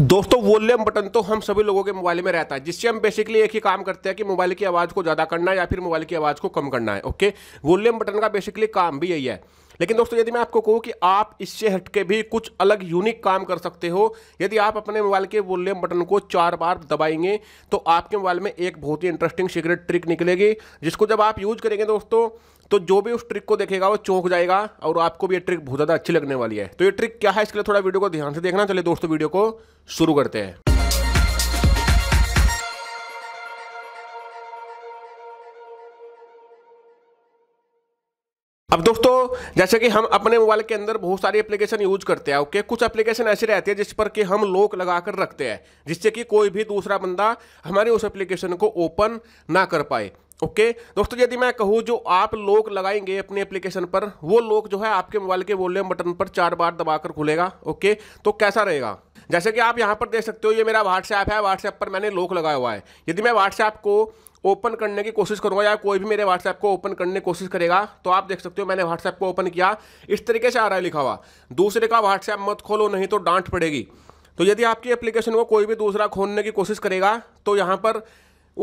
दोस्तों volume button तो हम सभी लोगों के मोबाइल में रहता है जिससे हम बेसिकली एक ही काम करते हैं कि मोबाइल की आवाज़ को ज़्यादा करना है या फिर मोबाइल की आवाज़ को कम करना है ओके वॉल्यूम बटन का बेसिकली काम भी यही है लेकिन दोस्तों यदि मैं आपको कहूँ कि आप इससे हटके भी कुछ अलग यूनिक काम कर सकते हो यदि आप अपने मोबाइल के वॉल्यूम बटन को चार बार दबाएंगे तो आपके मोबाइल में एक बहुत ही इंटरेस्टिंग सीक्रेट ट्रिक निकलेगी जिसको जब आप यूज करेंगे दोस्तों तो जो भी उस ट्रिक को देखेगा वो चौंक जाएगा और आपको भी ये ट्रिक बहुत ज़्यादा अच्छी लगने वाली है तो ये ट्रिक क्या है इसके लिए थोड़ा वीडियो को ध्यान से देखना चलिए दोस्तों वीडियो को शुरू करते हैं अब दोस्तों जैसे कि हम अपने मोबाइल के अंदर बहुत सारी एप्लीकेशन यूज करते हैं ओके कुछ एप्लीकेशन ऐसी रहती है जिस पर कि हम लॉक लगा कर रखते हैं जिससे कि कोई भी दूसरा बंदा हमारे उस एप्लीकेशन को ओपन ना कर पाए ओके दोस्तों यदि मैं कहूँ जो आप लॉक लगाएंगे अपने एप्लीकेशन पर वो लॉक जो है आपके मोबाइल के वॉल्यूम बटन पर चार बार दबाकर खुलेगा ओके तो कैसा रहेगा जैसे कि आप यहाँ पर देख सकते हो ये मेरा व्हाट्सएप है व्हाट्सएप पर मैंने लोक लगाया हुआ है यदि मैं व्हाट्सएप को ओपन करने की कोशिश करूँगा या कोई भी मेरे व्हाट्सएप को ओपन करने की कोशिश करेगा तो आप देख सकते हो मैंने व्हाट्सएप को ओपन किया इस तरीके से आ रहा है लिखा हुआ दूसरे का व्हाट्सएप मत खोलो नहीं तो डांट पड़ेगी तो यदि आपकी एप्लीकेशन को कोई भी दूसरा खोलने की कोशिश करेगा तो यहाँ पर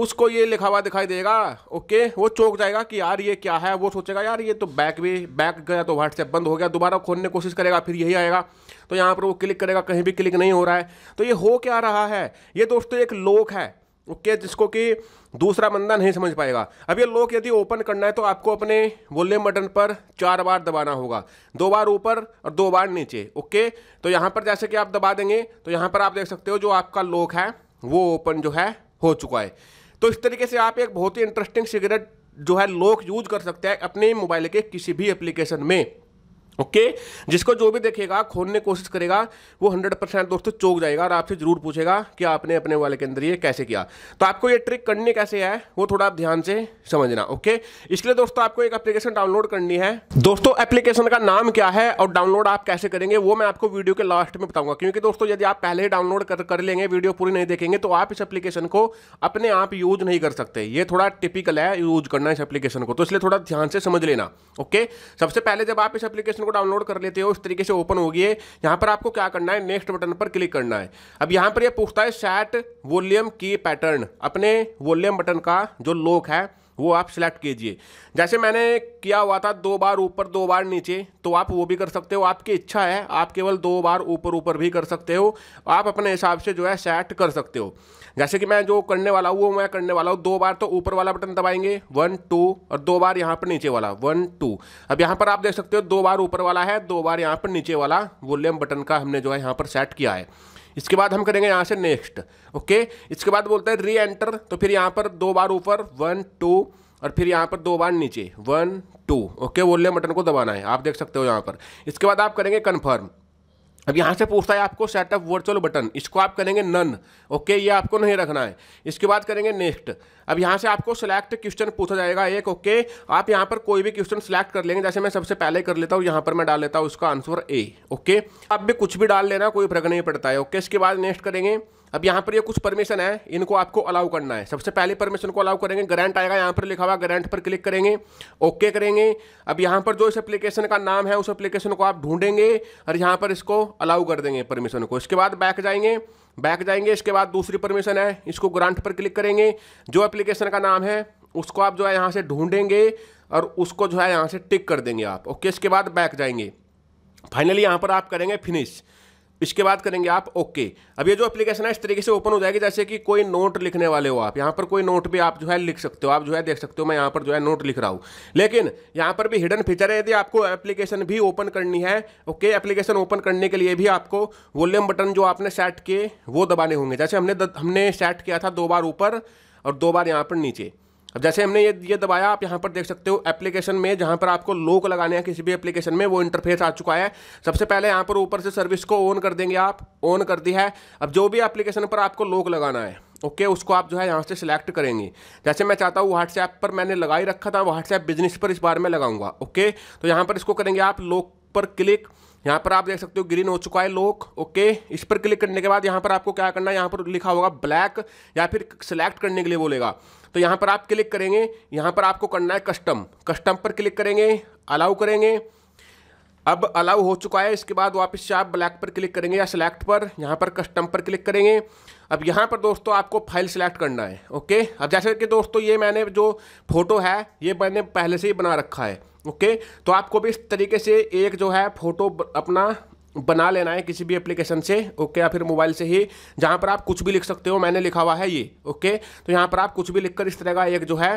उसको ये लिखा हुआ दिखाई देगा ओके वो चौंक जाएगा कि यार ये क्या है वो सोचेगा यार ये तो बैक भी बैक गया तो व्हाट्सएप बंद हो गया दोबारा खोलने की कोशिश करेगा फिर यही आएगा तो यहाँ पर वो क्लिक करेगा कहीं भी क्लिक नहीं हो रहा है तो ये हो क्या रहा है ये दोस्तों एक लोक है ओके जिसको कि दूसरा बंदा नहीं समझ पाएगा अब ये लोक यदि ओपन करना है तो आपको अपने वॉल्यूम बटन पर चार बार दबाना होगा दो बार ऊपर और दो बार नीचे ओके तो यहाँ पर जैसे कि आप दबा देंगे तो यहाँ पर आप देख सकते हो जो आपका लोक है वो ओपन जो है हो चुका है तो इस तरीके से आप एक बहुत ही इंटरेस्टिंग सिगरेट जो है लोग यूज कर सकते हैं अपने मोबाइल के किसी भी एप्लीकेशन में ओके okay? जिसको जो भी देखेगा खोलने कोशिश करेगा वो हंड्रेड परसेंट दोस्तों चौक जाएगा और आपसे ज़रूर पूछेगा कि आपने अपने वाले के अंदर ये कैसे किया तो आपको ये ट्रिक करनी कैसे है वो थोड़ा आप ध्यान से समझना ओके okay? इसलिए दोस्तों आपको एक एप्लीकेशन डाउनलोड करनी है दोस्तों एप्लीकेशन का नाम क्या है और डाउनलोड आप कैसे करेंगे वो मैं आपको वीडियो के लास्ट में बताऊंगा क्योंकि दोस्तों यदि आप पहले ही डाउनलोड कर, कर लेंगे वीडियो पूरी नहीं देखेंगे तो आप इस एप्लीकेशन को अपने आप यूज नहीं कर सकते ये थोड़ा टिपिकल है यूज करना इस एप्लीकेशन को तो इसलिए थोड़ा ध्यान से समझ लेना ओके सबसे पहले जब आप इस एप्लीकेशन को डाउनलोड कर लेते हो इस तरीके से ओपन होगी है यहाँ पर आपको क्या करना है नेक्स्ट बटन पर क्लिक करना है अब यहाँ पर यह पूछता है सैट वॉल्यूम की पैटर्न अपने वॉल्यूम बटन का जो लोक है वो आप सिलेक्ट कीजिए जैसे मैंने किया हुआ था दो बार ऊपर दो बार नीचे तो आप वो भी कर सकते हो आपकी इच्छा है आप केवल दो बार ऊपर ऊपर भी कर सकते हो आप अपने हिसाब से जो है सेट कर सकते हो जैसे कि मैं जो करने वाला हूँ वो मैं करने वाला हूँ दो बार तो ऊपर वाला बटन दबाएंगे वन टू और दो बार यहाँ पर नीचे वाला वन टू अब यहाँ पर आप देख सकते हो दो बार ऊपर वाला है दो बार यहाँ पर नीचे वाला वॉल्यूम बटन का हमने जो है यहाँ पर सेट किया है इसके बाद हम करेंगे यहाँ से नेक्स्ट ओके इसके बाद बोलता है री एंटर तो फिर यहाँ पर दो बार ऊपर वन टू और फिर यहाँ पर दो बार नीचे वन टू ओके बोल रहे बटन को दबाना है आप देख सकते हो यहाँ पर इसके बाद आप करेंगे कन्फर्म अब यहाँ से पूछता है आपको सेटअप वर्चुअल बटन इसको आप करेंगे नन ओके ये आपको नहीं रखना है इसके बाद करेंगे नेक्स्ट अब यहाँ से आपको सिलेक्ट क्वेश्चन पूछा जाएगा एक ओके आप यहाँ पर कोई भी क्वेश्चन सिलेक्ट कर लेंगे जैसे मैं सबसे पहले कर लेता हूँ यहाँ पर मैं डाल लेता हूँ उसका आंसर ए ओके आप भी कुछ भी डाल लेना कोई फर्क नहीं पड़ता है ओके इसके बाद नेक्स्ट करेंगे अब यहाँ पर ये कुछ परमिशन है इनको आपको अलाउ करना है सबसे पहले परमिशन को अलाउ करेंगे ग्रांट आएगा यहाँ पर लिखा हुआ ग्रांट पर क्लिक करेंगे ओके करेंगे अब यहाँ पर जो इस एप्लीकेशन का नाम है उस एप्लीकेशन को आप ढूंढेंगे और यहाँ पर इसको अलाउ कर देंगे परमिशन को इसके बाद बैक जाएंगे बैक जाएंगे इसके बाद दूसरी परमिशन है इसको ग्रांट पर क्लिक करेंगे जो एप्लीकेशन का नाम है उसको आप जो है यहाँ से ढूंढेंगे और उसको जो है यहाँ से टिक कर देंगे आप ओके इसके बाद बैक जाएंगे फाइनली यहाँ पर आप करेंगे फिनिश इसके बाद करेंगे आप ओके अब ये जो एप्लीकेशन है इस तरीके से ओपन हो जाएगी जैसे कि कोई नोट लिखने वाले हो आप यहाँ पर कोई नोट भी आप जो है लिख सकते हो आप जो है देख सकते हो मैं यहाँ पर जो है नोट लिख रहा हूँ लेकिन यहाँ पर भी हिडन फीचर है यदि आपको एप्लीकेशन भी ओपन करनी है ओके एप्लीकेशन ओपन करने के लिए भी आपको वॉल्यूम बटन जो आपने सेट किए वो दबाने होंगे जैसे हमने हमने सेट किया था दो बार ऊपर और दो बार यहाँ पर नीचे अब जैसे हमने ये ये दबाया आप यहाँ पर देख सकते हो एप्लीकेशन में जहाँ पर आपको लोक लगाने हैं किसी भी एप्लीकेशन में वो इंटरफेस आ चुका है सबसे पहले यहाँ पर ऊपर से सर्विस को ऑन कर देंगे आप ऑन कर दी है अब जो भी एप्लीकेशन पर आपको लोक लगाना है ओके okay, उसको आप जो है यहाँ से सिलेक्ट करेंगे जैसे मैं चाहता हूँ व्हाट्सएप पर मैंने लगा ही रखा था व्हाट्सएप बिजनेस पर इस बार मैं लगाऊंगा ओके okay? तो यहाँ पर इसको करेंगे आप लोक पर क्लिक यहाँ पर आप देख सकते हो ग्रीन हो चुका है लोक ओके इस पर क्लिक करने के बाद यहाँ पर आपको क्या करना है यहाँ पर लिखा होगा ब्लैक या फिर सिलेक्ट करने के लिए बोलेगा तो यहाँ पर आप क्लिक करेंगे यहाँ पर आपको करना है कस्टम कस्टम पर क्लिक करेंगे अलाउ करेंगे अब अलाउ हो चुका है इसके बाद वापस से आप ब्लैक पर क्लिक करेंगे या सिलेक्ट पर यहाँ पर कस्टम पर क्लिक करेंगे अब यहाँ पर दोस्तों आपको फाइल सेलेक्ट करना है ओके अब जैसे कि दोस्तों ये मैंने जो फोटो है ये मैंने पहले से ही बना रखा है ओके तो आपको भी इस तरीके से एक जो है फ़ोटो अपना बना लेना है किसी भी एप्लीकेशन से ओके या फिर मोबाइल से ही जहाँ पर आप कुछ भी लिख सकते हो मैंने लिखा हुआ है ये ओके तो यहाँ पर आप कुछ भी लिखकर इस तरह का एक जो है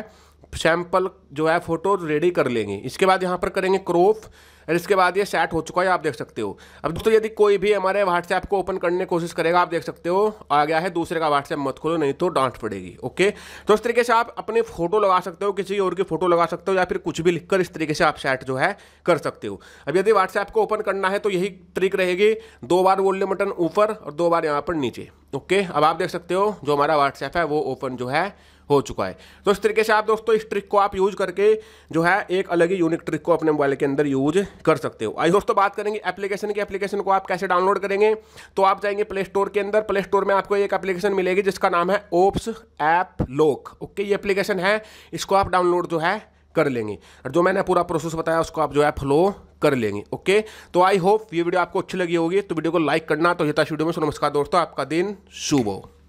सैम्पल जो है फ़ोटो रेडी कर लेंगे इसके बाद यहाँ पर करेंगे क्रोप और इसके बाद ये सेट हो चुका है आप देख सकते हो अब दोस्तों यदि कोई भी हमारे व्हाट्सएप को ओपन करने की कोशिश करेगा आप देख सकते हो आ गया है दूसरे का व्हाट्सएप मत खोलो नहीं तो डांट पड़ेगी ओके तो इस तरीके से आप अपनी फ़ोटो लगा सकते हो किसी और की फ़ोटो लगा सकते हो या फिर कुछ भी लिखकर इस तरीके से आप सेट जो है कर सकते हो अब यदि व्हाट्सएप को ओपन करना है तो यही ट्रिक रहेगी दो बार वॉल्यूम बटन ऊपर और दो बार यहाँ पर नीचे ओके अब आप देख सकते हो जो हमारा व्हाट्सएप है वो ओपन जो है हो चुका है तो इस तरीके से आप दोस्तों इस ट्रिक को आप यूज करके जो है एक अलग ही यूनिक ट्रिक को अपने मोबाइल के अंदर यूज कर सकते हो आई दोस्तों बात करेंगे एप्लीकेशन की एप्लीकेशन को आप कैसे डाउनलोड करेंगे तो आप जाएंगे प्ले स्टोर के अंदर प्ले स्टोर में आपको एक एप्लीकेशन मिलेगी जिसका नाम है ओप्स ऐप लोक ओके ये एप्लीकेशन है इसको आप डाउनलोड जो है कर लेंगे और जो मैंने पूरा प्रोसेस बताया उसको आप जो है फॉलो कर लेंगे ओके तो आई होप ये वीडियो आपको अच्छी लगी होगी तो वीडियो को लाइक करना तो ये वीडियो में नमस्कार दोस्तों आपका दिन शुभ हो